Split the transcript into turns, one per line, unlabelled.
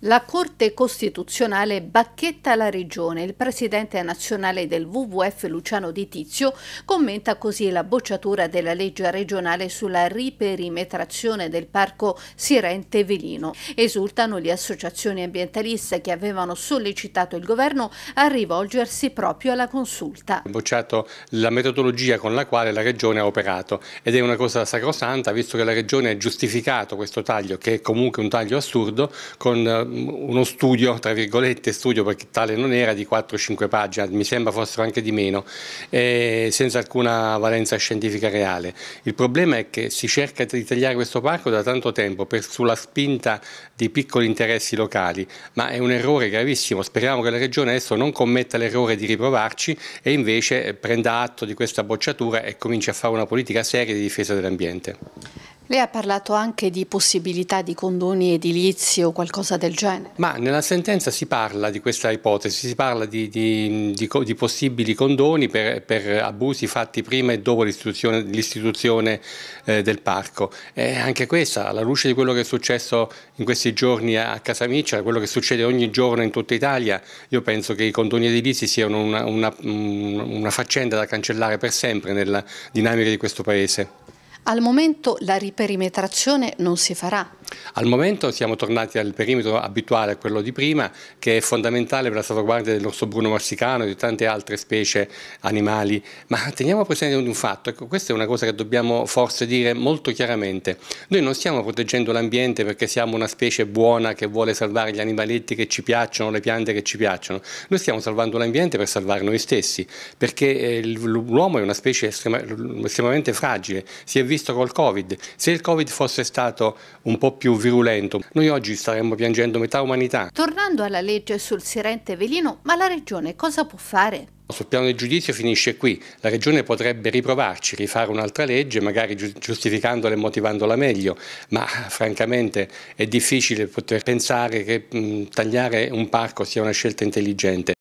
La Corte Costituzionale bacchetta la Regione. Il presidente nazionale del WWF Luciano Di Tizio commenta così la bocciatura della legge regionale sulla riperimetrazione del parco Sirente Velino. Esultano le associazioni ambientaliste che avevano sollecitato il governo a rivolgersi proprio alla consulta.
Ha bocciato la metodologia con la quale la Regione ha operato ed è una cosa sacrosanta visto che la Regione ha giustificato questo taglio che è comunque un taglio assurdo con uno studio, tra virgolette studio perché tale non era, di 4-5 pagine, mi sembra fossero anche di meno, eh, senza alcuna valenza scientifica reale. Il problema è che si cerca di tagliare questo parco da tanto tempo per, sulla spinta di piccoli interessi locali, ma è un errore gravissimo, speriamo che la Regione adesso non commetta l'errore di riprovarci e invece eh, prenda atto di questa bocciatura e cominci a fare una politica seria di difesa dell'ambiente.
Lei ha parlato anche di possibilità di condoni edilizi o qualcosa del genere.
Ma nella sentenza si parla di questa ipotesi, si parla di, di, di, di possibili condoni per, per, abusi fatti prima e dopo l'istituzione eh, del parco. E anche questa, alla luce di quello che è successo in questi giorni a Casamiccia, quello che succede ogni giorno in tutta Italia, io penso che i condoni edilizi siano una, una, una faccenda da cancellare per sempre nella dinamica di questo Paese.
Al momento la riperimetrazione non si farà
al momento siamo tornati al perimetro abituale, a quello di prima, che è fondamentale per la salvaguardia dell'orso bruno marsicano e di tante altre specie animali, ma teniamo presente un fatto, ecco, questa è una cosa che dobbiamo forse dire molto chiaramente, noi non stiamo proteggendo l'ambiente perché siamo una specie buona che vuole salvare gli animaletti che ci piacciono, le piante che ci piacciono, noi stiamo salvando l'ambiente per salvare noi stessi, perché eh, l'uomo è una specie estremamente fragile, si è visto col Covid, se il Covid fosse stato un po' più virulento. Noi oggi staremmo piangendo metà umanità.
Tornando alla legge sul Sirente Velino, ma la Regione cosa può fare?
Sul piano del giudizio finisce qui, la Regione potrebbe riprovarci, rifare un'altra legge, magari giustificandola e motivandola meglio, ma francamente è difficile poter pensare che mh, tagliare un parco sia una scelta intelligente.